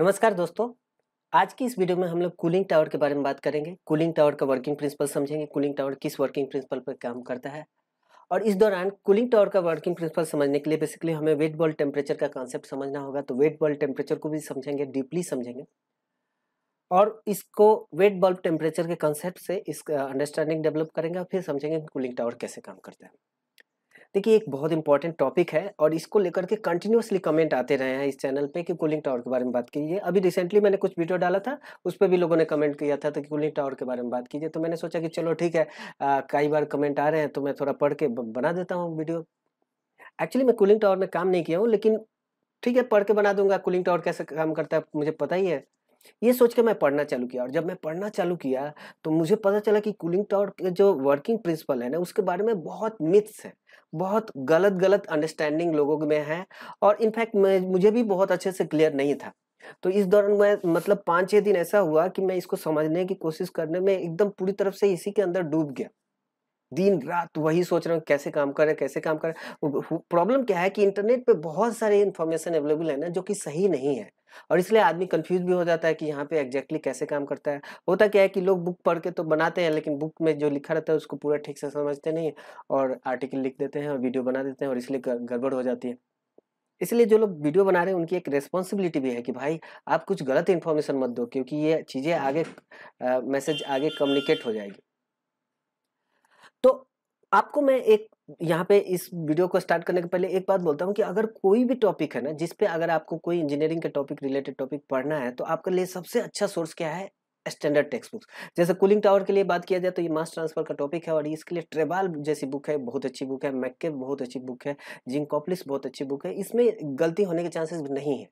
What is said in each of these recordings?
नमस्कार दोस्तों आज की इस वीडियो में हम लोग कूलिंग टावर के बारे में बात करेंगे कूलिंग टावर का वर्किंग प्रिंसिपल समझेंगे कूलिंग टावर किस वर्किंग प्रिंसिपल पर काम करता है और इस दौरान कूलिंग टावर का वर्किंग प्रिंसिपल समझने के लिए बेसिकली हमें वेट बॉल टेम्परेचर का कॉन्सेप्ट समझना होगा तो वेट बॉल टेम्परेचर को भी समझेंगे डीपली समझेंगे और इसको वेट बल्ब टेम्परेचर के कॉन्सेप्ट से इसका अंडरस्टैंडिंग डेवलप करेंगे और फिर समझेंगे कूलिंग टावर कैसे काम करता है देखिए एक बहुत इंपॉर्टेंट टॉपिक है और इसको लेकर के कंटिन्यूसली कमेंट आते रहे हैं इस चैनल पे कि कूलिंग टावर के बारे में बात कीजिए अभी रिसेंटली मैंने कुछ वीडियो डाला था उस पर भी लोगों ने कमेंट किया था तो कि कूलिंग टावर के बारे में बात कीजिए तो मैंने सोचा कि चलो ठीक है कई बार कमेंट आ रहे हैं तो मैं थोड़ा पढ़ के बना देता हूँ वीडियो एक्चुअली मैं कूलिंग टावर में काम नहीं किया हूँ लेकिन ठीक है पढ़ के बना दूंगा कूलिंग टावर कैसे काम करता है मुझे पता ही है ये सोच के मैं पढ़ना चालू किया और जब मैं पढ़ना चालू किया तो मुझे पता चला कि कूलिंग टावर जो वर्किंग प्रिंसिपल है ना उसके बारे में बहुत मिथ्स है बहुत गलत गलत अंडरस्टैंडिंग लोगों में है और इनफैक्ट मुझे भी बहुत अच्छे से क्लियर नहीं था तो इस दौरान मैं मतलब पाँच छः दिन ऐसा हुआ कि मैं इसको समझने की कोशिश करने में एकदम पूरी तरफ से इसी के अंदर डूब गया दिन रात वही सोच रहे हो कैसे काम करें कैसे काम करें प्रॉब्लम क्या है कि इंटरनेट पे बहुत सारे इन्फॉर्मेशन अवेलेबल है ना जो कि सही नहीं है और इसलिए आदमी कंफ्यूज भी हो जाता है कि यहाँ पे एग्जैक्टली exactly कैसे काम करता है होता क्या है कि लोग बुक पढ़ के तो बनाते हैं लेकिन बुक में जो लिखा रहता है उसको पूरा ठीक से समझते नहीं और आर्टिकल लिख देते हैं और वीडियो बना देते हैं और इसलिए गड़बड़ हो जाती है इसलिए जो लोग वीडियो बना रहे हैं उनकी एक रिस्पॉन्सिबिलिटी भी है कि भाई आप कुछ गलत इन्फॉर्मेशन मत दो क्योंकि ये चीज़ें आगे मैसेज आगे कम्युनिकेट हो जाएगी तो आपको मैं एक यहाँ पे इस वीडियो को स्टार्ट करने के पहले एक बात बोलता हूँ कि अगर कोई भी टॉपिक है ना जिस पे अगर आपको कोई इंजीनियरिंग के टॉपिक रिलेटेड टॉपिक पढ़ना है तो आपके लिए सबसे अच्छा सोर्स क्या है स्टैंडर्ड टेक्स्ट बुक्स जैसे कूलिंग टावर के लिए बात किया जाए तो ये मास ट्रांसफर का टॉपिक है और इसके लिए ट्रेबाल जैसी बुक है बहुत अच्छी बुक है मैके बहुत अच्छी बुक है जिंग कॉपलिस बहुत अच्छी बुक है इसमें गलती होने के चांसेस नहीं है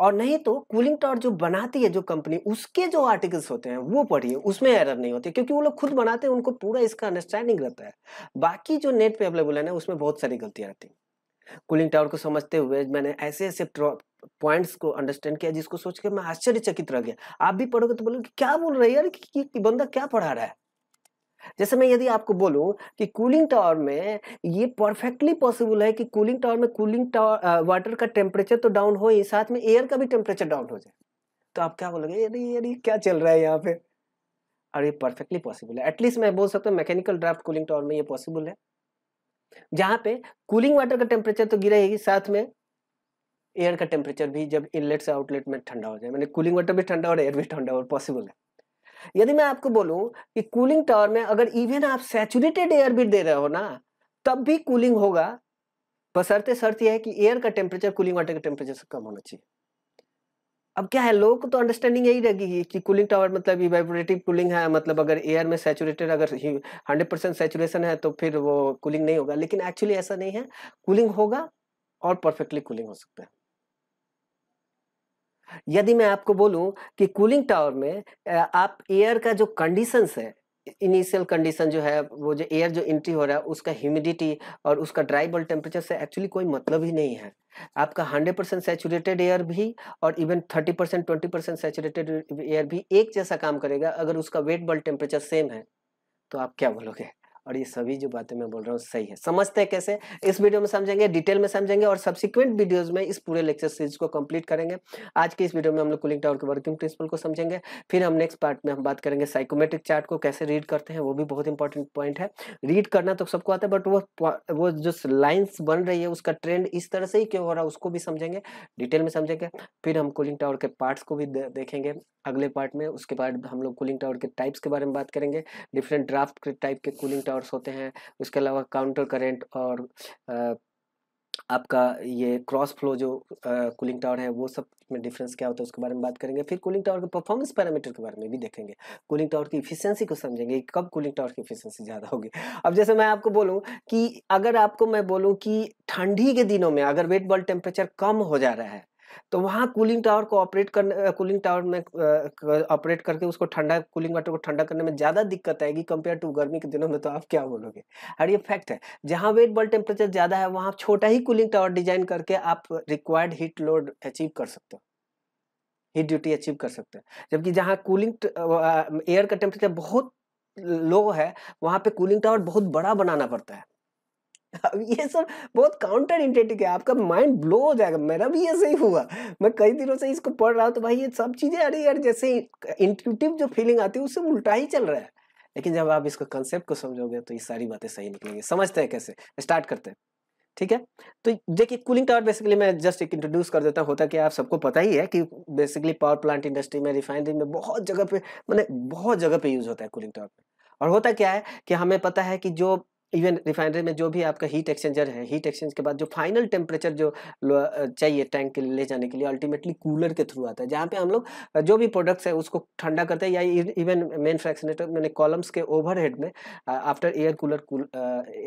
और नहीं तो कूलिंग टावर जो बनाती है जो कंपनी उसके जो आर्टिकल्स होते हैं वो पढ़िए उसमें एरर नहीं होती क्योंकि वो लोग खुद बनाते हैं उनको पूरा इसका अंडरस्टैंडिंग रहता है बाकी जो नेट पे अवेलेबल है ना उसमें बहुत सारी गलतियां रहती हैं कूलिंग टावर को समझते हुए मैंने ऐसे ऐसे पॉइंट्स को अंडरस्टैंड किया जिसको सोच के मैं आश्चर्यचकित रह गया आप भी पढ़ोगे तो बोलोगे क्या बोल रहे यार कि, कि, कि बंदा क्या पढ़ा रहा है जैसे मैं यदि आपको बोलूं कि कूलिंग टावर में ये परफेक्टली पॉसिबल है कि कूलिंग टावर में कूलिंग टावर वाटर का टेम्परेचर तो डाउन हो ही साथ में एयर का भी टेम्परेचर डाउन हो जाए तो आप क्या बोलोगे यदि यदि क्या चल रहा है यहाँ पे और ये परफेक्टली पॉसिबल है एटलीस्ट मैं बोल सकता हूँ मैकेनिकल ड्राफ्ट कूलिंग टावर में ये पॉसिबल है जहाँ पे कूलिंग वाटर का टेम्परेचर तो गिरेगी साथ में एयर का टेम्परेचर भी जब इनलेट से आउटलेट में ठंडा हो जाए मैंने कूलिंग वाटर भी ठंडा और एयर भी ठंडा और पॉसिबल है यदि मैं आपको बोलूं कि कूलिंग टावर में अगर इवन आप सैचुरेटेड एयर भी दे रहे हो ना तब भी कूलिंग होगा बसरते शर्त यह है कि एयर का टेम्परेचर कूलिंग वाटर के टेम्परेचर से कम होना चाहिए अब क्या है लोगों को तो अंडरस्टैंडिंग यही रहेगी कि कूलिंग टावर मतलब इवेपोरेटिव कूलिंग है मतलब अगर एयर में सेचुरेटेड अगर हंड्रेड परसेंट सेचुरेशन है तो फिर वो कूलिंग नहीं होगा लेकिन एक्चुअली ऐसा नहीं है कूलिंग होगा और परफेक्टली कूलिंग हो सकता है यदि मैं आपको बोलूं कि कूलिंग टावर में आप एयर का जो कंडीशंस है इनिशियल कंडीशन जो है वो जो एयर जो एंट्री हो रहा है उसका ह्यूमिडिटी और उसका ड्राई बल्ब टेम्परेचर से एक्चुअली कोई मतलब ही नहीं है आपका 100 परसेंट सेचुरेटेड एयर भी और even 30 percent twenty percent saturated air भी एक जैसा काम करेगा अगर उसका वेट बल्ब टेम्परेचर सेम है तो आप क्या बोलोगे और ये सभी जो बातें मैं बोल रहा हूँ सही है समझते हैं कैसे इस वीडियो में समझेंगे डिटेल में समझेंगे और सब्सिक्वेंट वीडियोज में इस पूरे लेक्चर सीरीज को कंप्लीट करेंगे आज की इस वीडियो में हम लोग कुलिंग टावर के वर्किंग प्रिंसिपल को समझेंगे फिर हम नेक्स्ट पार्ट में हम बात करेंगे साइकोमेट्रिक चार्ट को कैसे रीड करते हैं वो भी बहुत इंपॉर्टेंट पॉइंट है रीड करना तो सबको आता है बट वो वो जो लाइन्स बन रही है उसका ट्रेंड इस तरह से ही क्यों हो रहा है उसको भी समझेंगे डिटेल में समझेंगे फिर हम कूलिंग टावर के पार्ट्स को भी देखेंगे अगले पार्ट में उसके बाद हम लोग कूलिंग टावर के टाइप्स के बारे में बात करेंगे डिफरेंट ड्राफ्ट टाइप के कूलिंग टावर आवर्स होते हैं उसके अलावा काउंटर करेंट और आपका ये क्रॉस फ्लो जो कूलिंग टावर है वो सब में डिफरेंस क्या होता है उसके बारे में बात करेंगे फिर कूलिंग टावर के परफॉर्मेंस पैरामीटर के बारे में भी देखेंगे कूलिंग टावर की इफिशियंसी को समझेंगे कब कूलिंग टावर की इफिशियंसी ज़्यादा होगी अब जैसे मैं आपको बोलूँ कि अगर आपको मैं बोलूँ कि ठंडी के दिनों में अगर वेट बॉल टेम्परेचर कम हो जा रहा है तो वहाँ कूलिंग टावर को ऑपरेट करने कूलिंग टावर में ऑपरेट करके उसको ठंडा कूलिंग वाटर को ठंडा करने में ज़्यादा दिक्कत आएगी कंपेयर टू गर्मी के दिनों में तो आप क्या बोलोगे और ये फैक्ट है जहाँ वेट बल्ब टेम्परेचर ज़्यादा है वहाँ छोटा ही कूलिंग टावर डिजाइन करके आप रिक्वायर्ड हीट लोड अचीव कर सकते हो हीट ड्यूटी अचीव कर सकते हैं जबकि जहाँ कूलिंग एयर का टेम्परेचर बहुत लो है वहाँ पे कूलिंग टावर बहुत बड़ा बनाना पड़ता है अब ये सब बहुत काउंटर इंटेटिव है आपका माइंड ब्लो हो जाएगा मेरा भी ऐसे ही हुआ मैं कई दिनों से इसको पढ़ रहा हूँ तो भाई ये सब चीज़ें अरे यार जैसे इंट्यूटिव जो फीलिंग आती है उससे उल्टा ही चल रहा है लेकिन जब आप इसको कंसेप्ट को समझोगे तो ये सारी बातें सही निकलेंगी समझते हैं कैसे स्टार्ट करते हैं ठीक है तो देखिए कूलिंग टावर बेसिकली मैं जस्ट एक इंट्रोड्यूस कर देता हूँ होता कि आप सबको पता ही है कि बेसिकली पावर प्लांट इंडस्ट्री में रिफाइनरी में बहुत जगह पे मैंने बहुत जगह पे यूज होता है कूलिंग टावर और होता क्या है कि हमें पता है कि जो इवन रिफाइनरी में जो भी आपका हीट एक्सचेंजर है हीट एक्सचेंज के बाद जो फाइनल टेम्परेचर जो चाहिए टैंक के ले जाने के लिए अल्टीमेटली कूलर के थ्रू आता है जहाँ पे हम लोग जो भी प्रोडक्ट्स है उसको ठंडा करते हैं या इवन मेन फ्रैक्सनेटर मैंने कॉलम्स के ओवर में आफ्टर एयर कूलर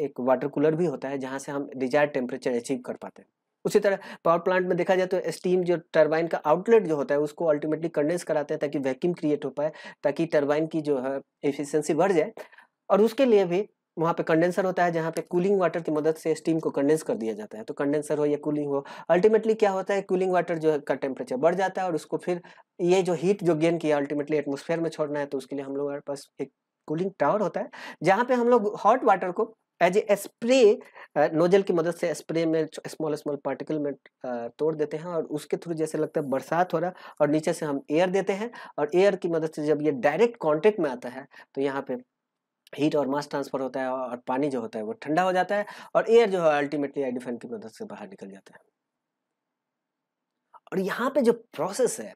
एक वाटर कूलर भी होता है जहाँ से हम डिजायर टेम्परेचर अचीव कर पाते हैं उसी तरह पावर प्लांट में देखा जाए तो स्टीम जो टरबाइन का आउटलेट जो होता है उसको अल्टीमेटली कंडेंस कराते हैं ताकि वैक्यूम क्रिएट हो पाए ताकि टरबाइन की जो है एफिशिएंसी बढ़ जाए और उसके लिए भी वहाँ पे कंडेंसर होता है जहाँ पे कूलिंग वाटर की मदद से स्टीम को कंडेंस कर दिया जाता है तो कंडेंसर हो या कूलिंग हो अल्टीमेटली क्या होता है कूलिंग वाटर जो का टेम्परेचर बढ़ जाता है और उसको फिर ये जो हीट जो गेन किया अल्टीमेटली एटमोसफेयर में छोड़ना है तो उसके लिए हम लोग पास एक कूलिंग टावर होता है जहाँ पे हम लोग हॉट वाटर को एज ए स्प्रे नोजल की मदद से स्प्रे में स्मॉल स्मॉल पार्टिकल में तोड़ देते हैं और उसके थ्रू जैसे लगता है बरसात हो रहा और नीचे से हम एयर देते हैं और एयर की मदद से जब ये डायरेक्ट कांटेक्ट में आता है तो यहाँ पे हीट और मास ट्रांसफर होता है और पानी जो होता है वो ठंडा हो जाता है और एयर जो है अल्टीमेटली आइडिफैन की मदद से बाहर निकल जाता है और यहाँ पे जो प्रोसेस है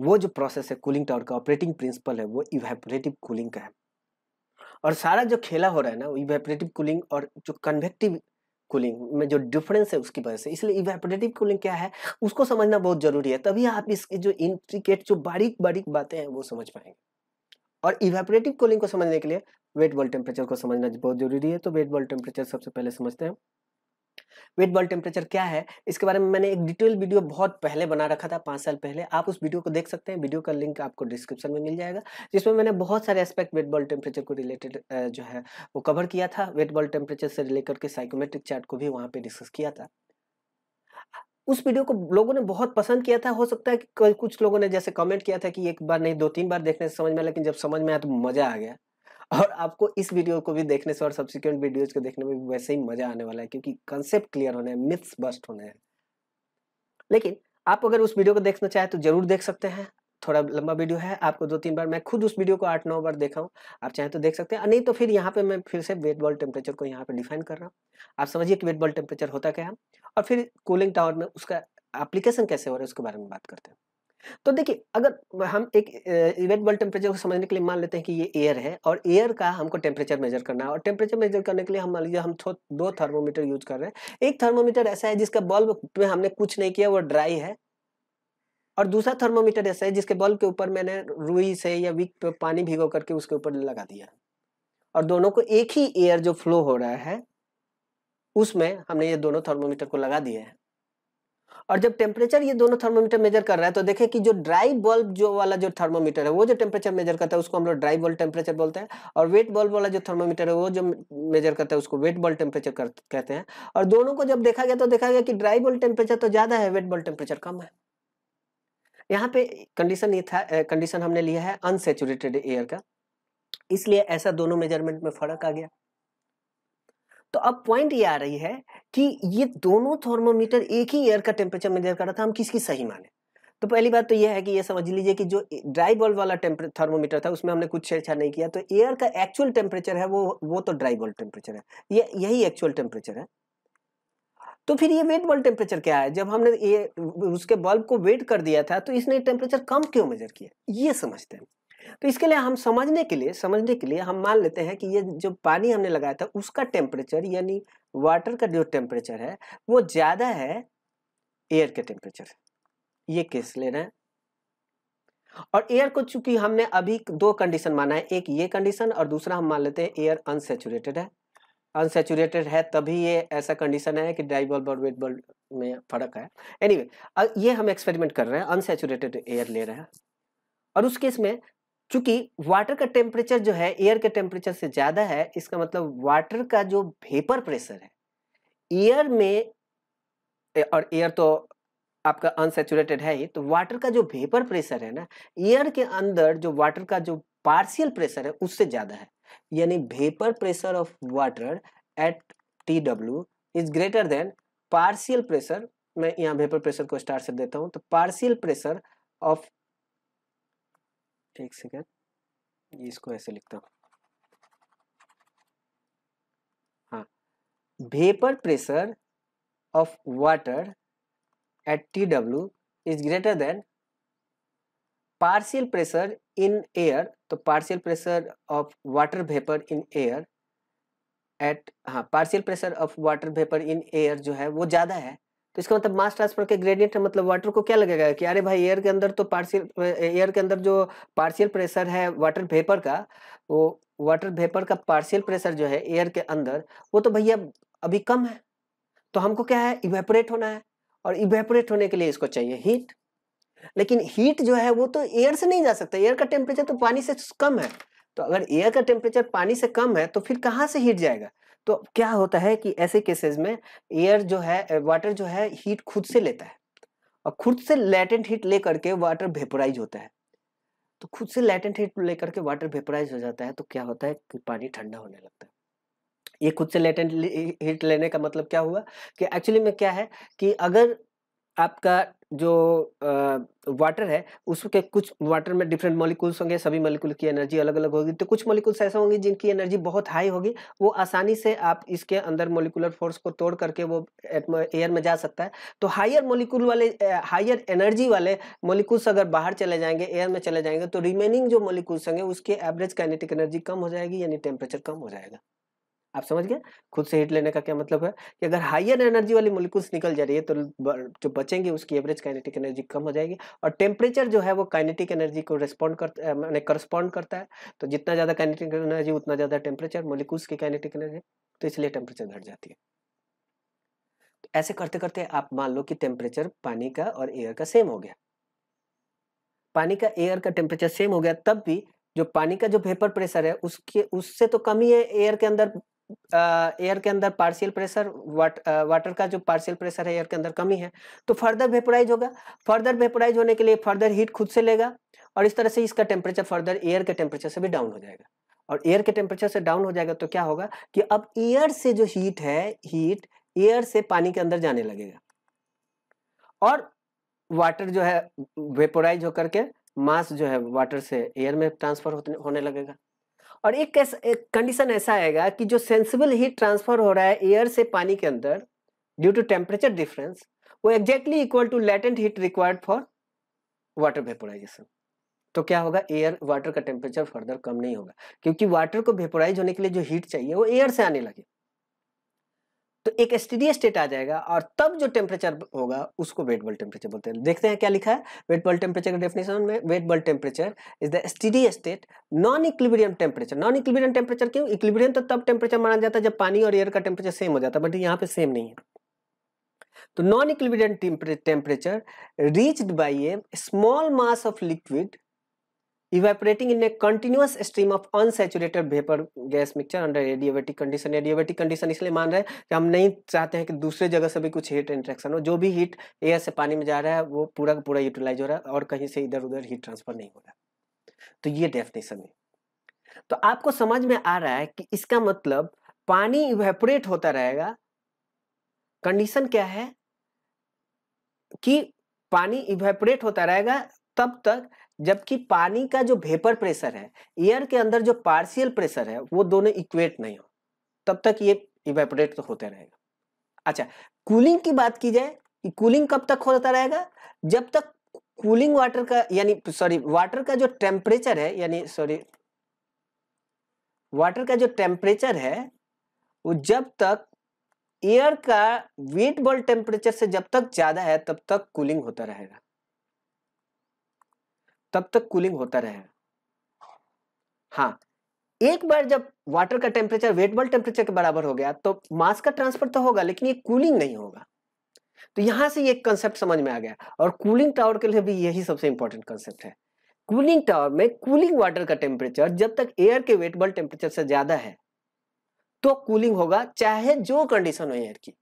वो जो प्रोसेस है कूलिंग टावर का ऑपरेटिंग प्रिंसिपल है वो इवेपरेटिव कूलिंग का है और सारा जो खेला हो रहा है ना इवेपरेटिव कूलिंग और जो कन्वेक्टिव कूलिंग में जो डिफरेंस है उसकी वजह से इसलिए इवेपरेटिव कूलिंग क्या है उसको समझना बहुत जरूरी है तभी आप इसकी जो इंट्रिकेट जो बारीक बारीक बातें हैं वो समझ पाएंगे और इवेपोरेटिव कूलिंग को समझने के लिए वेट बॉल टेम्परेचर को समझना बहुत जरूरी है तो वेट बॉल टेम्परेचर सबसे पहले समझते हैं वेट बॉल टेम्परेचर क्या है इसके बारे में मैंने एक डिटेल वीडियो बहुत पहले बना रखा था पाँच साल पहले आप उस वीडियो को देख सकते हैं वीडियो का लिंक आपको डिस्क्रिप्शन में मिल जाएगा जिसमें मैंने बहुत सारे एस्पेक्ट वेट बॉल टेम्परेचर को रिलेटेड जो है वो कवर किया था वेट बॉल टेम्परेचर से रिलेटेड के साइकोमेट्रिक चार्ट को भी वहाँ पर डिस्कस किया था उस वीडियो को लोगों ने बहुत पसंद किया था हो सकता है कि कुछ लोगों ने जैसे कमेंट किया था कि एक बार नहीं दो तीन बार देखने से समझ में लेकिन जब समझ में आया तो मज़ा आ गया और आपको इस वीडियो को भी देखने से और सब्सिक्वेंट वीडियोज को देखने में भी वैसे ही मज़ा आने वाला है क्योंकि कंसेप्ट क्लियर होने हैं मिथ्स बस्ट होने हैं लेकिन आप अगर उस वीडियो को देखना चाहें तो जरूर देख सकते हैं थोड़ा लंबा वीडियो है आपको दो तीन बार मैं खुद उस वीडियो को आठ नौ बार देखा हूँ आप चाहें तो देख सकते हैं नहीं तो फिर यहाँ पे मैं फिर से वेट बॉल टेम्परेचर को यहाँ पे डिफाइन कर रहा हूँ आप समझिए कि वेट बॉल टेम्परेचर होता क्या है और फिर कूलिंग टावर में उसका एप्लीकेशन कैसे हो रहा है उसके बारे में बात करते हैं तो देखिए अगर हम एक इवेंट वर्ल्ड टेम्परेचर को समझने के लिए मान लेते हैं कि ये एयर है और एयर का हमको टेम्परेचर मेजर करना है और टेम्परेचर मेजर करने के लिए हम मान लीजिए हम दो थर्मोमीटर यूज कर रहे हैं एक थर्मोमीटर ऐसा है जिसका बल्ब में हमने कुछ नहीं किया वो ड्राई है और दूसरा थर्मोमीटर ऐसा है जिसके बल्ब के ऊपर मैंने रुई से या विक पानी भिगो करके उसके ऊपर लगा दिया और दोनों को एक ही एयर जो फ्लो हो रहा है उसमें हमने ये दोनों थर्मोमीटर को लगा दिया है और जब टेम्परेचर ये दोनों थर्मोमीटर मेजर कर रहा है तो देखें कि जो ड्राई बल्ब जो वाला जो थर्मोमीटर है वो जो टेम्परेचर मेजर करता है उसको हम लोग ड्राई बल्ब टेम्परेचर बोलते हैं और वेट बल्ब वाला जो थर्मोमीटर है वो जो मेजर करता है उसको वेट बल्ब टेम्परेचर कहते हैं और दोनों को जब देखा गया तो देखा गया कि ड्राई बल्ब टेम्परेचर तो ज़्यादा है वेट बल्ब टेम्परेचर कम है यहाँ पे कंडीशन ये था कंडीशन हमने लिया है अनसेचुरेटेड एयर का इसलिए ऐसा दोनों मेजरमेंट में फर्क आ गया तो अब पॉइंट ये आ रही है कि ये दोनों थर्मोमीटर एक ही एयर का टेम्परेचर मेजर कर रहा था हम किसकी सही माने तो पहली बात तो यह है कि ये समझ लीजिए कि जो ड्राई बल्ब वाला थर्मोमीटर था उसमें हमने कुछ छेड़छाड़ नहीं किया तो एयर का एक्चुअल टेम्परेचर है वो वो तो ड्राई बल्ब टेम्परेचर है ये यही एक्चुअल टेम्परेचर है तो फिर ये वेट बल्ब टेम्परेचर क्या है जब हमने ये उसके बल्ब को वेट कर दिया था तो इसने टेम्परेचर कम क्यों मेजर किया ये समझते हैं तो इसके लिए हम समझने के लिए समझने के लिए हम मान लेते हैं कि ये जो पानी हमने लगाया था उसका टेम्परेचर यानी वाटर का जो टेम्परेचर है वो ज़्यादा है एयर के टेम्परेचर ये केस लेना है और एयर को चूंकि हमने अभी दो कंडीशन माना है एक ये कंडीशन और दूसरा हम मान लेते हैं एयर अनसेचुरेटेड है अनसेचुरेटेड है तभी ये ऐसा कंडीशन है कि ड्राई बल्ब और वेट बल्ब में फर्क है एनीवे anyway, ये हम एक्सपेरिमेंट कर रहे हैं अनसेचुरेटेड एयर ले रहे हैं और उस केस में चूंकि वाटर का टेम्परेचर जो है एयर के टेम्परेचर से ज़्यादा है इसका मतलब वाटर का जो भेपर प्रेशर है एयर में और एयर तो आपका अनसेचुरेटेड है ही तो वाटर का जो भेपर प्रेशर है ना एयर के अंदर जो वाटर का जो पार्शियल प्रेशर है उससे ज़्यादा है यानी vapour pressure of water at T W is greater than partial pressure मैं यहाँ भेपर प्रेशर को स्टार से देता हूँ तो पार्शियल प्रेशर ऑफ एक सेकेंड ये इसको ऐसे लिखता हूँ हाँ vapour pressure of water at T W is greater than partial pressure in air तो partial pressure of water vapour in air at हाँ partial pressure of water vapour in air जो है वो ज़्यादा है इसका मतलब मास ट्रांसफर के ग्रेडियंट मतलब वाटर को क्या लगेगा कि अरे भाई एयर के अंदर तो पार्शियल एयर के अंदर जो पार्शियल प्रेशर है वाटर वेपर का वो वाटर वेपर का पार्शियल प्रेशर जो है एयर के अंदर वो तो भैया अभी कम है तो हमको क्या है इवेपोरेट होना है और इवेपोरेट होने के लिए इसको चाहिए हीट लेकिन हीट जो है वो तो एयर से नहीं जा सकता एयर का टेम्परेचर तो पानी से कम है तो अगर एयर का टेम्परेचर पानी से कम है तो फिर कहाँ से हीट जाएगा तो क्या होता है कि ऐसे केसेस में एयर जो है वाटर जो है हीट खुद से लेता है और खुद से लेटेंट हीट ले करके वाटर वेपोराइज होता है तो खुद से लेटेंट हीट ले करके वाटर वेपोराइज हो जाता है तो क्या होता है कि पानी ठंडा होने लगता है ये खुद से लेटेंट हीट लेने का मतलब क्या हुआ कि एक्चुअली में क्या है कि अगर आपका जो वाटर है उसके कुछ वाटर में डिफरेंट मॉलिक्यूल्स होंगे सभी मॉलिक्यूल की एनर्जी अलग अलग होगी तो कुछ मॉलिक्यूल्स ऐसे होंगे जिनकी एनर्जी बहुत हाई होगी वो आसानी से आप इसके अंदर मोलिकुलर फोर्स को तोड़ करके वो एयर में जा सकता है तो हायर मोलिकुल वाले हायर एनर्जी वाले मोलिकुल्स अगर बाहर चले जाएंगे एयर में चले जाएंगे तो रिमेनिंग जो मोलिकुल्स होंगे उसके एवरेज काइनेटिक एनर्जी कम हो जाएगी यानी टेम्परेचर कम हो जाएगा आप समझ गए खुद से हीट लेने का क्या मतलब है कि अगर हाइयर एनर्जी वाली मोलिकुल्स निकल जा रही है तो जो बचेंगे उसकी एवरेज काइनेटिक एनर्जी कम हो जाएगी और टेम्परेचर जो है वो काइनेटिक एनर्जी को रिस्पॉन्ड करता मैंने करस्पॉन्ड करता है तो जितना ज़्यादा काइनेटिक एनर्जी उतना ज़्यादा टेम्परेचर मोलिकुल्स की काइनेटिक एनर्जी तो इसलिए टेम्परेचर घट जाती है तो ऐसे करते करते आप मान लो कि टेम्परेचर पानी का और एयर का सेम हो गया पानी का एयर का टेम्परेचर सेम हो गया तब भी जो पानी का जो वेपर प्रेशर है उसके उससे तो कम ही है एयर के अंदर एयर के अंदर पार्शियल प्रेशर वाट, वाटर का जो पार्शियल प्रेशर है एयर के अंदर कमी है तो फर्दर वेपोराइज होगा फर्दर वेपोराइज होने के लिए फर्दर हीट खुद से लेगा और इस तरह से इसका टेम्परेचर फर्दर एयर के टेम्परेचर से भी डाउन हो जाएगा और एयर के टेम्परेचर से डाउन हो जाएगा तो क्या होगा कि अब एयर से जो हीट है हीट एयर से पानी के अंदर जाने लगेगा और वाटर जो है वेपोराइज होकर के मास जो है वाटर से एयर में ट्रांसफर होने लगेगा और एक कंडीशन ऐसा आएगा कि जो सेंसिबल हीट ट्रांसफर हो रहा है एयर से पानी के अंदर ड्यू टू टेम्परेचर डिफरेंस वो exactly equal to latent heat required for water vaporisation तो क्या होगा एयर वाटर का टेम्परेचर फर्दर कम नहीं होगा क्योंकि वाटर को वेपोराइज होने के लिए जो हीट चाहिए वो एयर से आने लगे तो एक स्टडी स्टेट आ जाएगा और तब जो टेम्परेचर होगा उसको वेट बल्ब टेम्परेचर बोलते हैं देखते हैं क्या लिखा है वेट बल्ब टेम्परेचर के डेफिनेशन में wet bulb temperature is the steady state non equilibrium temperature non equilibrium temperature क्यों इक्विबियम तो तब टेम्परेचर माना जाता है जब पानी और एयर का टेम्परेचर सेम हो जाता है बट यहाँ पे सेम नहीं है तो non equilibrium temperature reached by a small mass of liquid evaporating in a continuous stream of unsaturated vapor gas mixture under adiabatic condition adiabatic condition इसलिए मान रहे हैं कि हम नहीं चाहते हैं कि दूसरे जगह से भी कुछ हीट इंट्रैक्शन हो जो भी हीट एयर से पानी में जा रहा है वो पूरा का पूरा यूटिलाइज हो रहा है और कहीं से इधर उधर हीट ट्रांसफर नहीं हो रहा तो ये डेफिनेशन है तो आपको समझ में आ रहा है कि इसका मतलब पानी इवेपोरेट होता रहेगा कंडीशन क्या है कि पानी इवेपोरेट होता रहेगा तब तक जबकि पानी का जो वेपर प्रेशर है एयर के अंदर जो पार्शियल प्रेशर है वो दोनों इक्वेट नहीं हो तब तक ये इवेपोरेट तो होते रहेगा अच्छा कूलिंग की बात की जाए कि कूलिंग कब तक होता रहेगा जब तक कूलिंग वाटर का यानी सॉरी वाटर का जो टेम्परेचर है यानी सॉरी वाटर का जो टेम्परेचर है वो जब तक एयर का वेट बॉल टेम्परेचर से जब तक ज़्यादा है तब तक कूलिंग होता रहेगा तब तक कूलिंग होता रहे हाँ एक बार जब वाटर का टेम्परेचर वेट बल्ब टेम्परेचर के बराबर हो गया तो मास का ट्रांसफर तो होगा लेकिन ये कूलिंग नहीं होगा तो यहां से ये कंसेप्ट समझ में आ गया और कूलिंग टावर के लिए भी यही सबसे इंपॉर्टेंट कंसेप्ट है कूलिंग टावर में कूलिंग वाटर का टेम्परेचर जब तक एयर के वेट बल्ब टेम्परेचर से ज्यादा है तो कूलिंग होगा चाहे जो कंडीशन हो एयर की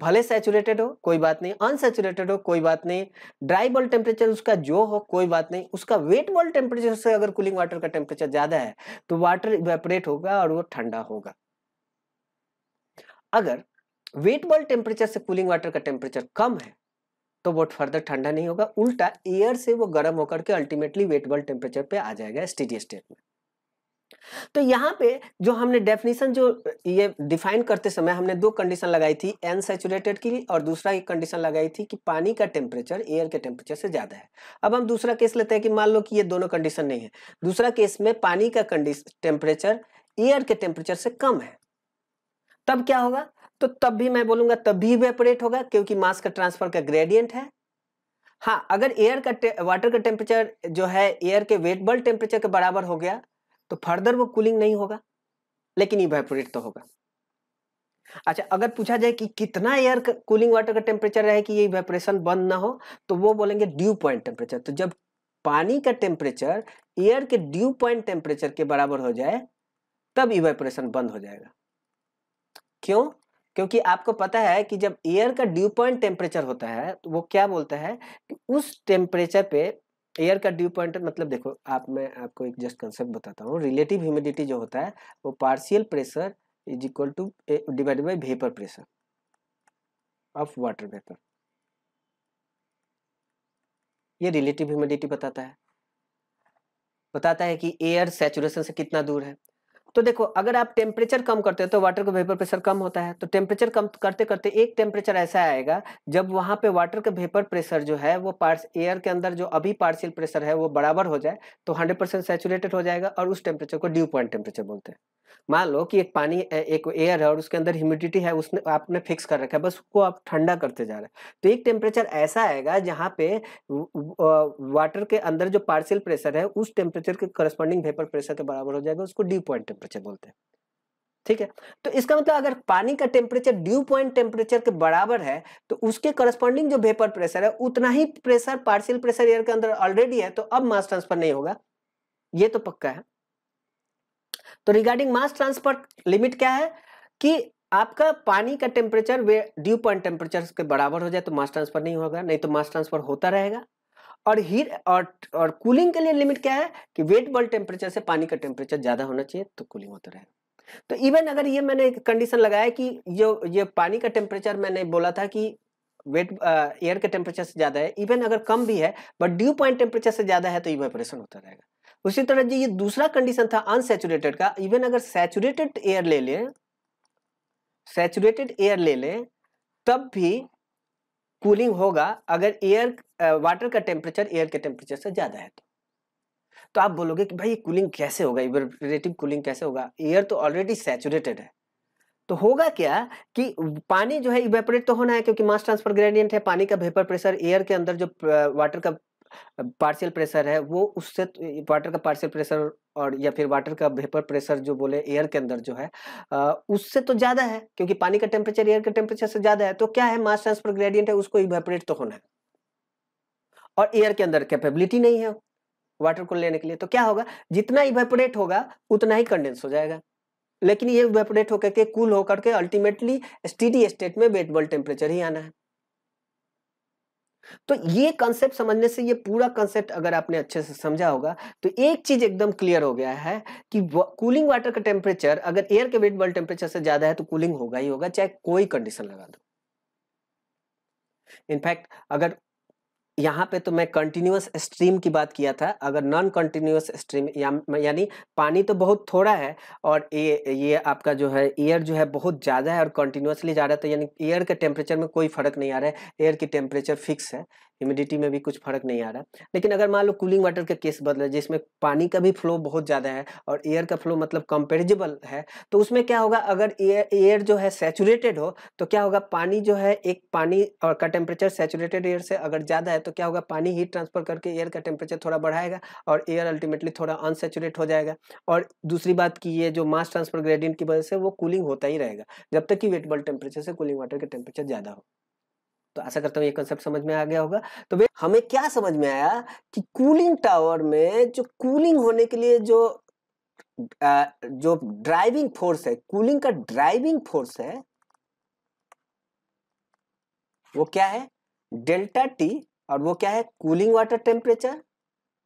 भले सैचुरेटेड हो कोई बात नहीं अनसेचुरेटेड हो कोई बात नहीं ड्राई बॉल टेम्परेचर उसका जो हो कोई बात नहीं उसका वेट बॉल टेम्परेचर से अगर कूलिंग वाटर का टेम्परेचर ज़्यादा है तो वाटर वेपरेट होगा और वो ठंडा होगा अगर वेट बॉल टेम्परेचर से कूलिंग वाटर का टेम्परेचर कम है तो वो फर्दर ठंडा नहीं होगा उल्टा एयर से वो गर्म होकर के अल्टीमेटली वेट बॉल टेम्परेचर पे आ जाएगा स्टेडी स्टेट में तो यहाँ पे जो हमने डेफिनेशन जो ये डिफाइन करते समय हमने दो कंडीशन लगाई थी एन सेचुरेटेड की और दूसरा एक कंडीशन लगाई थी कि पानी का टेम्परेचर एयर के टेम्परेचर से ज़्यादा है अब हम दूसरा केस लेते हैं कि मान लो कि ये दोनों कंडीशन नहीं है दूसरा केस में पानी का टेम्परेचर एयर के टेम्परेचर से कम है तब क्या होगा तो तब भी मैं बोलूंगा तब भी वेपरेट होगा क्योंकि मास का ट्रांसफर का ग्रेडियंट है हाँ अगर एयर का वाटर का टेम्परेचर जो है एयर के वेट बल्ब टेम्परेचर के बराबर हो गया तो फर्दर वो कूलिंग नहीं होगा लेकिन इवेपोरेट तो होगा अच्छा अगर पूछा जाए कि कितना एयर कूलिंग वाटर का टेम्परेचर रहे कि ये वेपरेशन बंद ना हो तो वो बोलेंगे ड्यू पॉइंट टेम्परेचर तो जब पानी का टेम्परेचर एयर के ड्यू पॉइंट टेम्परेचर के बराबर हो जाए तब इवेपोरेशन बंद हो जाएगा क्यों क्योंकि आपको पता है कि जब एयर का ड्यू पॉइंट टेम्परेचर होता है तो वो क्या बोलता है कि उस टेम्परेचर पे एयर का ड्यू पॉइंट मतलब देखो आप मैं आपको एक जस्ट कंसेप्ट बताता हूँ रिलेटिव ह्यूमिडिटी जो होता है वो partial pressure is equal to divide by vapour pressure of water vapour ये रिलेटिव ह्यूमिडिटी बताता है बताता है कि एयर सेचुरेशन से कितना दूर है तो देखो अगर आप टेम्परेचर कम करते हो तो वाटर का वेपर प्रेशर कम होता है तो टेम्परेचर कम करते करते एक टेम्परेचर ऐसा आएगा जब वहाँ पे वाटर का वेपर प्रेशर जो है वो पार्स एयर के अंदर जो अभी पार्शियल प्रेशर है वो बराबर हो जाए तो 100 परसेंट सेचुरेटेड हो जाएगा और उस टेम्परेचर को ड्यू पॉइंट टेम्परेचर बोलते हैं मान लो कि एक पानी एक एयर है और उसके अंदर ह्यूमिडिटी है उसने आपने फिक्स कर रखा है बस उसको आप ठंडा करते जा रहे हैं तो एक टेम्परेचर ऐसा आएगा जहाँ पे वाटर के अंदर जो पार्शियल प्रेशर है उस टेम्परेचर के करस्पॉन्डिंग वेपर प्रेशर के बराबर हो जाएगा उसको ड्यू पॉइंट टेम्परेचर बोलते हैं ठीक है तो इसका मतलब अगर पानी का टेम्परेचर ड्यू पॉइंट टेम्परेचर के बराबर है तो उसके करस्पॉन्डिंग जो वेपर प्रेशर है उतना ही प्रेशर पार्शियल प्रेशर एयर के अंदर ऑलरेडी है तो अब मास ट्रांसफर नहीं होगा ये तो पक्का है तो रिगार्डिंग मास ट्रांसफर लिमिट क्या है कि आपका पानी का टेम्परेचर ड्यू पॉइंट टेम्परेचर के बराबर हो जाए तो मास ट्रांसफर नहीं होगा नहीं तो मास ट्रांसफर होता रहेगा और हीट और और कूलिंग के लिए लिमिट क्या है कि वेट बल्ब टेम्परेचर से पानी का टेम्परेचर ज़्यादा होना चाहिए तो कूलिंग होता रहे तो इवन अगर ये मैंने कंडीशन लगाया कि जो ये पानी का टेम्परेचर मैंने बोला था कि वेट एयर के टेम्परेचर से ज़्यादा है इवन अगर कम भी है बट ड्यू पॉइंट टेम्परेचर से ज़्यादा है तो इवेपरेशन होता रहेगा उसी तरह जो ये दूसरा कंडीशन था अनसेचुरेटेड का इवन अगर सेचुरेटेड एयर ले लें सेचुरेटेड एयर ले लें तब भी कूलिंग होगा अगर एयर वाटर का टेम्परेचर एयर के टेम्परेचर से ज़्यादा है तो तो आप बोलोगे कि भाई ये कूलिंग कैसे होगा इवेपरेटिव कूलिंग कैसे होगा एयर तो ऑलरेडी सेचुरेटेड है तो होगा क्या कि पानी जो है इवेपरेट तो होना है क्योंकि मास ट्रांसफर ग्रेडियंट है पानी का वेपर प्रेशर एयर के अंदर जो वाटर का पार्शियल प्रेशर है वो उससे वाटर तो, का पार्शियल प्रेशर और या फिर वाटर का वेपर प्रेशर जो बोले एयर के अंदर जो है आ, उससे तो ज़्यादा है क्योंकि पानी का टेम्परेचर एयर के टेम्परेचर से ज़्यादा है तो क्या है मास ट्रांसफर ग्रेडियंट है उसको इवेपरेट तो होना है और एयर के अंदर कैपेबिलिटी नहीं है वाटर को लेने के लिए तो क्या होगा जितना इवेपोरेट होगा उतना ही कंडेंस हो जाएगा लेकिन ये इवेपोरेट होकर के कूल होकर के अल्टीमेटली स्टीडी स्टेट में बेटबल टेम्परेचर ही आना है तो ये कॉन्सेप्ट समझने से ये पूरा कंसेप्ट अगर आपने अच्छे से समझा होगा तो एक चीज एकदम क्लियर हो गया है कि कूलिंग वाटर का टेम्परेचर अगर एयर के वेट बल्ब टेम्परेचर से ज्यादा है तो कूलिंग होगा ही होगा चाहे कोई कंडीशन लगा दो इनफैक्ट अगर यहाँ पे तो मैं कंटिन्यूस स्ट्रीम की बात किया था अगर नॉन कंटिन्यूस स्ट्रीम या, यानी पानी तो बहुत थोड़ा है और ये ये आपका जो है एयर जो है बहुत ज़्यादा है और कंटिन्यूसली जा रहा है तो यानी एयर के टेम्परेचर में कोई फ़र्क नहीं आ रहा है एयर की टेम्परेचर फिक्स है ह्यूमिडिटी में भी कुछ फर्क नहीं आ रहा लेकिन अगर मान लो कूलिंग वाटर का केस है जिसमें पानी का भी फ्लो बहुत ज़्यादा है और एयर का फ्लो मतलब कंपेरिजिबल है तो उसमें क्या होगा अगर एयर एयर जो है सेचुरेटेड हो तो क्या होगा पानी जो है एक पानी और का टेम्परेचर सेचुरेटेड एयर से अगर ज़्यादा है तो तो क्या होगा पानी हीट ट्रांसफर करके एयर का टेम्परेचर थोड़ा बढ़ाएगा और एयर अल्टीमेटली थोड़ा अनसेचुरेट हो जाएगा और दूसरी बात की ये जो मास ट्रांसफर ग्रेडियंट की वजह से वो कूलिंग होता ही रहेगा जब तक कि वेट बल्ब टेम्परेचर से कूलिंग वाटर का टेम्परेचर ज़्यादा हो तो आशा करता हूँ ये कंसेप्ट समझ में आ गया होगा तो वे हमें क्या समझ में आया कि कूलिंग टावर में जो कूलिंग होने के लिए जो जो ड्राइविंग फोर्स है कूलिंग का ड्राइविंग फोर्स है वो क्या है डेल्टा टी और वो क्या है cooling water temperature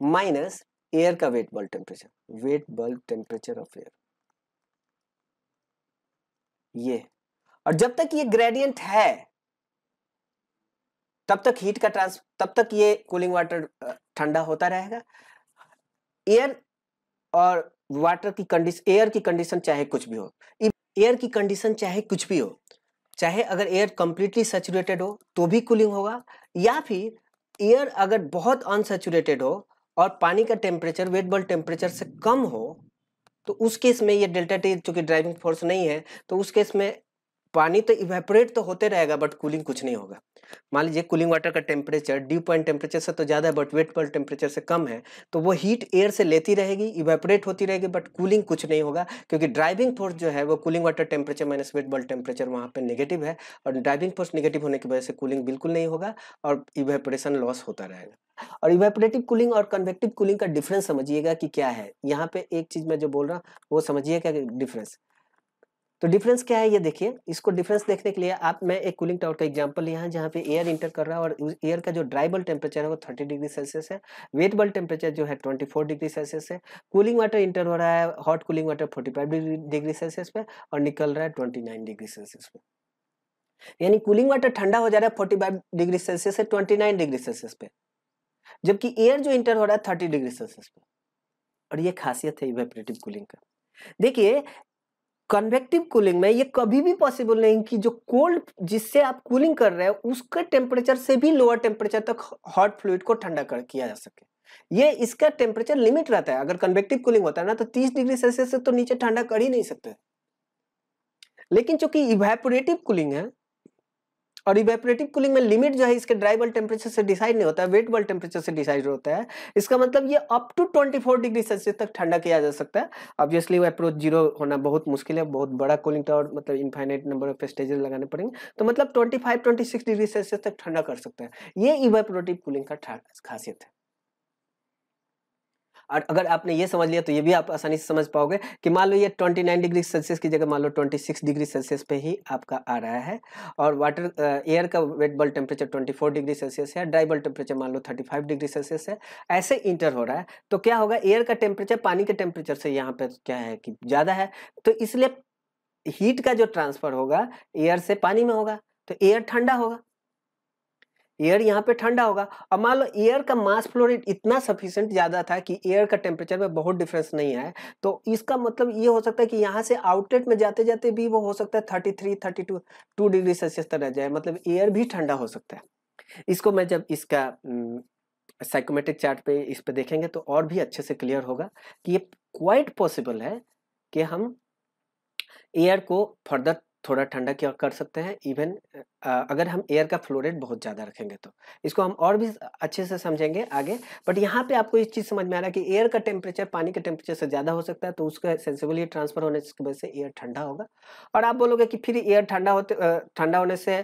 minus air का wet bulb temperature wet bulb temperature of air ये और जब तक ये ग्रेडियंट है तब तक हीट का ट्रांस तब तक ये कूलिंग वाटर ठंडा होता रहेगा एयर और वाटर की कंडीशन एयर की कंडीशन चाहे कुछ भी हो एयर की कंडीशन चाहे कुछ भी हो चाहे अगर एयर कंप्लीटली सेचुरेटेड हो तो भी कूलिंग होगा या फिर एयर अगर बहुत अनसेचुरेटेड हो और पानी का टेम्परेचर वेट बल्ब टेम्परेचर से कम हो तो उस केस में ये डेल्टा टी चूंकि ड्राइविंग फोर्स नहीं है तो उस केस में पानी तो इवेपोरेट तो होते रहेगा बट कूलिंग कुछ नहीं होगा मान लीजिए कूलिंग वाटर का टेम्परेचर ड्यू पॉइंट टेम्परेचर से तो ज़्यादा है बट वेट पॉइंट टेम्परेचर से कम है तो वो हीट एयर से लेती रहेगी इवेपोरेट होती रहेगी बट कूलिंग कुछ नहीं होगा क्योंकि ड्राइविंग फोर्स जो है वो cooling water temperature minus wet ball temperature वहाँ पर नेगेटिव है और ड्राइविंग फोर्स नेगेटिव होने की वजह से कूलिंग बिल्कुल नहीं होगा और इवेपोरेशन लॉस होता रहेगा और इवेपोरेटिव कूलिंग और कन्वेक्टिव कूलिंग का डिफरेंस समझिएगा कि क्या है यहाँ पे एक चीज़ मैं जो बोल रहा हूँ वो समझिएगा डिफरेंस तो डिफरेंस क्या है ये देखिए इसको डिफरेंस देखने के लिए आप मैं एक कूलिंग टावर का एग्जांपल यहाँ जहाँ पे एयर इंटर कर रहा है और एयर का जो ड्राई बल्ब टेम्परेचर है वो 30 डिग्री सेल्सियस है वेट बल्ब टेम्परेचर जो है 24 डिग्री सेल्सियस है कूलिंग वाटर इंटर हो रहा है hot cooling water forty degree Celsius पे और निकल रहा है ट्वेंटी डिग्री सेल्सियस पे यानी कूलिंग वाटर ठंडा हो जा रहा है फोर्टी डिग्री सेल्सियस से ट्वेंटी डिग्री सेल्सियस पे जबकि एयर जो इंटर हो रहा है थर्टी डिग्री सेल्सियस पे और ये खासियत है इवेपरेटिव कूलिंग का देखिए कन्वेक्टिव कूलिंग में ये कभी भी पॉसिबल नहीं कि जो कोल्ड जिससे आप कूलिंग कर रहे हो उसके टेम्परेचर से भी लोअर टेम्परेचर तक हॉट फ्लूड को ठंडा कर किया जा सके ये इसका टेम्परेचर लिमिट रहता है अगर कन्वेक्टिव कूलिंग होता है ना तो 30 डिग्री सेल्सियस से तो नीचे ठंडा कर ही नहीं सकते लेकिन चूंकि इवेपोरेटिव कूलिंग है और इवेपरेटिव कूलिंग में लिमिट जो है इसके ड्राई बल्ब टेम्परेचर से डिसाइड नहीं होता है वेट बल्ब टेम्परेचर से डिसाइड होता है इसका मतलब ये अप टू 24 डिग्री सेल्सियस तक ठंडा किया जा सकता है ऑब्वियसली वो अप्रोच जीरो होना बहुत मुश्किल है बहुत बड़ा कूलिंग टावर मतलब इन्फाइनाइट नंबर ऑफ स्टेजेस लगाने पड़ेंगे तो मतलब ट्वेंटी फाइव डिग्री सेल्सियस तक ठंडा कर सकते हैं ये इवेपरेटिव कूलिंग का खासियत है और अगर आपने ये समझ लिया तो ये भी आप आसानी से समझ पाओगे कि मान लो ये 29 डिग्री सेल्सियस की जगह मान लो 26 डिग्री सेल्सियस पे ही आपका आ रहा है और वाटर एयर का wet bulb temperature 24 degree Celsius है ड्राई बल्ब टेम्परेचर मान लो 35 डिग्री सेल्सियस है ऐसे इंटर हो रहा है तो क्या होगा एयर का टेम्परेचर पानी के टेम्परेचर से यहाँ पर क्या है कि ज़्यादा है तो इसलिए हीट का जो ट्रांसफर होगा एयर से पानी में होगा तो एयर ठंडा होगा एयर यहाँ पे ठंडा होगा अब मान लो एयर का मास फ्लो रेट इतना सफिशियंट ज़्यादा था कि एयर का टेम्परेचर में बहुत डिफरेंस नहीं है तो इसका मतलब ये हो सकता है कि यहाँ से आउटलेट में जाते जाते भी वो हो सकता है thirty three thirty two two degree Celsius तक रह जाए मतलब एयर भी ठंडा हो सकता है इसको मैं जब इसका साइकोमेट्रिक चार्ट पे इस पर देखेंगे तो और भी अच्छे से क्लियर होगा कि ये क्वाइट पॉसिबल है कि हम एयर को फर्दर थोड़ा ठंडा क्या कर सकते हैं इवन अगर हम एयर का फ्लो रेट बहुत ज़्यादा रखेंगे तो इसको हम और भी अच्छे से समझेंगे आगे बट यहाँ पे आपको इस चीज़ समझ में आ रहा है कि एयर का टेम्परेचर पानी के टेम्परेचर से ज़्यादा हो सकता है तो उसका सेंसिबली ट्रांसफर होने की वजह से एयर ठंडा होगा और आप बोलोगे कि फिर एयर ठंडा होते ठंडा होने से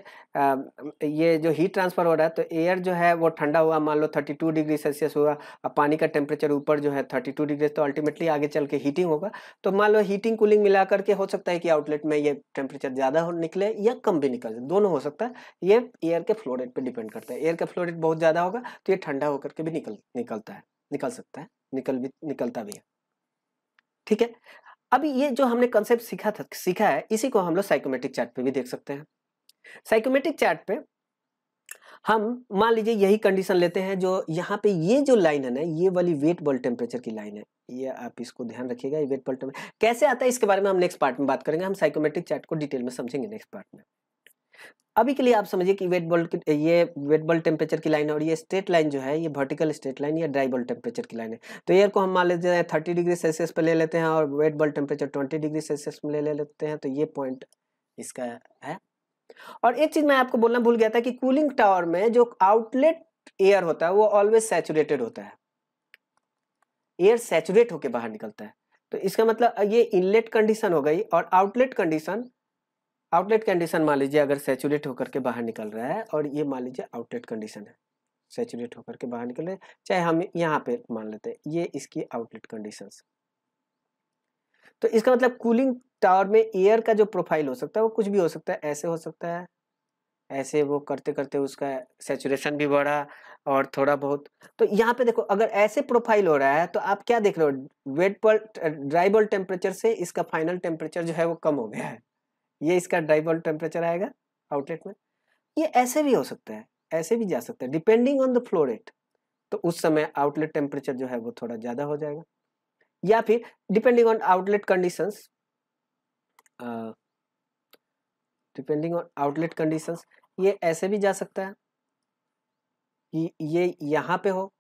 ये जो हीट ट्रांसफ़र हो रहा है तो एयर जो है वो ठंडा हुआ मान लो थर्टी डिग्री सेल्सियस हुआ और पानी का टेम्परेचर ऊपर जो है थर्टी डिग्री तो अल्टीमेटली आगे चल के हीटिंग होगा तो मान लो हीटिंग कूलिंग मिला करके हो सकता है कि आउटलेट में ये टेम्परेचर ज़्यादा निकले या कम भी निकल दोनों हो सकता सकता है ये एयर के फ्लो रेट पर डिपेंड करता है एयर का फ्लो रेट बहुत ज़्यादा होगा तो ये ठंडा होकर के भी निकल निकलता है निकल सकता है निकल भी निकलता भी है ठीक है अब ये जो हमने कंसेप्ट सीखा था सीखा है इसी को हम लोग साइकोमेट्रिक चार्ट पे भी देख सकते हैं साइकोमेट्रिक चार्ट पे हम मान लीजिए यही कंडीशन लेते हैं जो यहाँ पे ये जो लाइन है ना ये वाली वेट बल टेम्परेचर की लाइन है ये आप इसको ध्यान रखिएगा ये वेट बल्ब टेम्परेचर कैसे आता है इसके बारे में हम नेक्स्ट पार्ट में बात करेंगे हम साइकोमेट्रिक चार्ट को डिटेल में समझेंगे नेक्स्ट पार्ट में अभी के लिए आप समझिए कि वेट बॉल ये वेट बॉल टेम्परेचर की लाइन है और ये स्ट्रेट लाइन जो है ये वर्टिकल स्ट्रेट लाइन या ड्राई बॉल टेम्परेचर की लाइन है तो एयर को हम मान लेते हैं थर्टी डिग्री सेल्सियस पर ले लेते हैं और wet ball temperature twenty degree Celsius में ले, ले लेते हैं तो ये पॉइंट इसका है और एक चीज़ मैं आपको बोलना भूल गया था कि कूलिंग टावर में जो आउटलेट एयर होता है वो ऑलवेज सेचुरेटेड होता है एयर सेचुरेट होकर बाहर निकलता है तो इसका मतलब ये इनलेट कंडीशन हो गई और आउटलेट कंडीशन आउटलेट कंडीशन मान लीजिए अगर सेचुरेट होकर के बाहर निकल रहा है और ये मान लीजिए आउटलेट कंडीशन है सेचुरेट होकर के बाहर निकल रहे हैं चाहे हम यहाँ पे मान लेते हैं ये इसकी आउटलेट कंडीशन तो इसका मतलब कूलिंग टावर में एयर का जो प्रोफाइल हो सकता है वो कुछ भी हो सकता है ऐसे हो सकता है ऐसे वो करते करते उसका सेचुरेशन भी बढ़ा और थोड़ा बहुत तो यहाँ पे देखो अगर ऐसे प्रोफाइल हो रहा है तो आप क्या देख रहे हो वेट पर ड्राइबल टेम्परेचर से इसका फाइनल टेम्परेचर जो है वो कम हो गया है ये इसका ड्राई बल्ब टेम्परेचर आएगा आउटलेट में ये ऐसे भी हो सकता है ऐसे भी जा सकता है depending on the flow rate तो उस समय आउटलेट टेम्परेचर जो है वो थोड़ा ज़्यादा हो जाएगा या फिर depending on outlet condition depending on outlet condition ये ऐसे भी जा सकता है ये यहाँ पे हो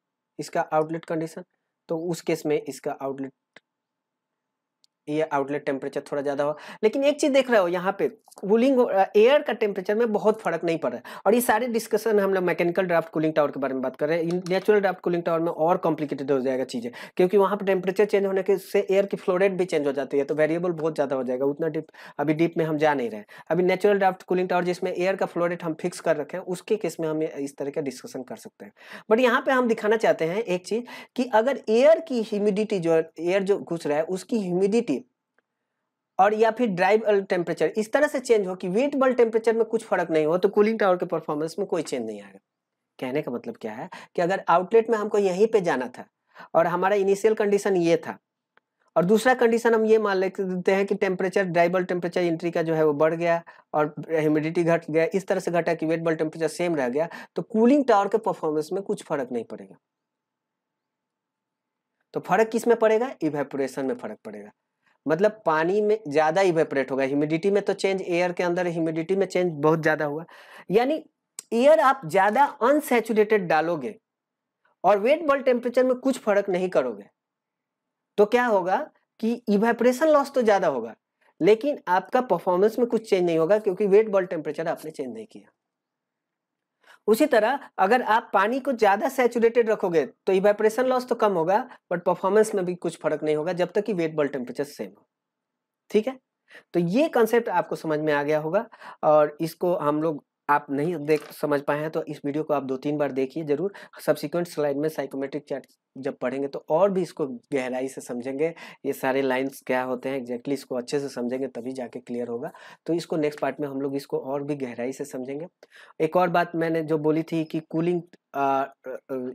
इसका आउटलेट कंडीशन तो उस केस में इसका आउटलेट ये आउटलेट टेम्परेचर थोड़ा ज़्यादा हो लेकिन एक चीज़ देख रहे हो यहाँ पे कूलिंग एयर का टेम्परेचर में बहुत फर्क नहीं पड़ रहा है और ये सारे डिस्कशन हम लोग मैकेनिकल ड्राफ्ट कूलिंग टावर के बारे में बात कर रहे हैं नेचुरल ड्राफ्ट कूलिंग टावर में और कॉम्प्लिकेटेड हो जाएगा चीज़ें क्योंकि वहाँ पर टेम्परेचर चेंज होने के से एयर की फ्लोरेट भी चेंज हो जाती है तो वेरिएबल बहुत ज़्यादा हो जाएगा उतना डीप अभी डीप में हम जा नहीं रहे अभी नेचुरल ड्राफ्ट कूलिंग टावर जिसमें एयर का फ्लोरेट हम फिक्स कर रखें उसके केस में हम इस तरह का डिस्कशन कर सकते हैं बट यहाँ पर हम दिखाना चाहते हैं एक चीज़ कि अगर एयर की ह्यूमिडिटी जो एयर जो घुस रहा है उसकी ह्यूमिडिटी और या फिर ड्राइव टेम्परेचर इस तरह से चेंज हो कि वेट बल्ब टेम्परेचर में कुछ फर्क नहीं हो तो कूलिंग टावर के परफॉर्मेंस में कोई चेंज नहीं आएगा कहने का मतलब क्या है कि अगर आउटलेट में हमको यहीं पे जाना था और हमारा इनिशियल कंडीशन ये था और दूसरा कंडीशन हम ये मान लेते हैं कि टेम्परेचर ड्राइबल टेम्परेचर एंट्री का जो है वो बढ़ गया और ह्यूमिडिटी घट गया इस तरह से घटा कि वेट बल टेम्परेचर सेम रह गया तो कूलिंग टावर के परफॉर्मेंस में कुछ फर्क नहीं पड़ेगा तो फर्क किस में पड़ेगा इवेपोरेशन में फर्क पड़ेगा मतलब पानी में ज़्यादा इवेपरेट होगा ह्यूमिडिटी में तो चेंज एयर के अंदर ह्यूमिडिटी में चेंज बहुत ज़्यादा हुआ यानी एयर आप ज़्यादा अनसेचुरेटेड डालोगे और वेट बॉल टेम्परेचर में कुछ फर्क नहीं करोगे तो क्या होगा कि इवेपरेशन लॉस तो ज़्यादा होगा लेकिन आपका परफॉर्मेंस में कुछ चेंज नहीं होगा क्योंकि वेट बॉल टेम्परेचर आपने चेंज नहीं किया उसी तरह अगर आप पानी को ज़्यादा सेचुरेटेड रखोगे तो इवेपरेशन लॉस तो कम होगा बट परफॉर्मेंस में भी कुछ फर्क नहीं होगा जब तक कि वेट बॉल टेम्परेचर सेम हो ठीक है तो ये कंसेप्ट आपको समझ में आ गया होगा और इसको हम लोग आप नहीं देख समझ पाए हैं तो इस वीडियो को आप दो तीन बार देखिए जरूर सब्सिक्वेंट स्लाइड में साइकोमेट्रिक चार्ट जब पढ़ेंगे तो और भी इसको गहराई से समझेंगे ये सारे लाइंस क्या होते हैं एग्जैक्टली इसको अच्छे से समझेंगे तभी जाके क्लियर होगा तो इसको नेक्स्ट पार्ट में हम लोग इसको और भी गहराई से समझेंगे एक और बात मैंने जो बोली थी कि कूलिंग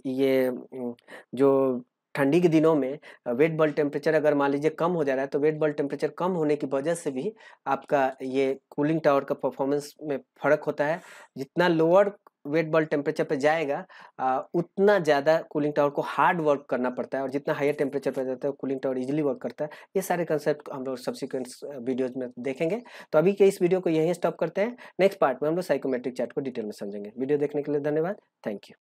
ये जो ठंडी के दिनों में वेट बल्ब टेम्परेचर अगर मान लीजिए कम हो जा रहा है तो वेट बल्ब टेम्परेचर कम होने की वजह से भी आपका ये कूलिंग टावर का परफॉर्मेंस में फ़र्क होता है जितना लोअर वेट बल्ब टेम्परेचर पर जाएगा आ, उतना ज़्यादा कूलिंग टावर को हार्ड वर्क करना पड़ता है और जितना हायर टेम्परेचर पर जाता है कूलिंग टावर इजिली वर्क करता है ये सारे कंसेप्ट हम लोग सब्सिक्वेंट वीडियोज में देखेंगे तो अभी के इस वीडियो को यहीं स्टॉप करते हैं नेक्स्ट पार्ट में हम लोग साइकोमेट्रिक चार्ट को डिटेल में समझेंगे वीडियो देखने के लिए धन्यवाद थैंक यू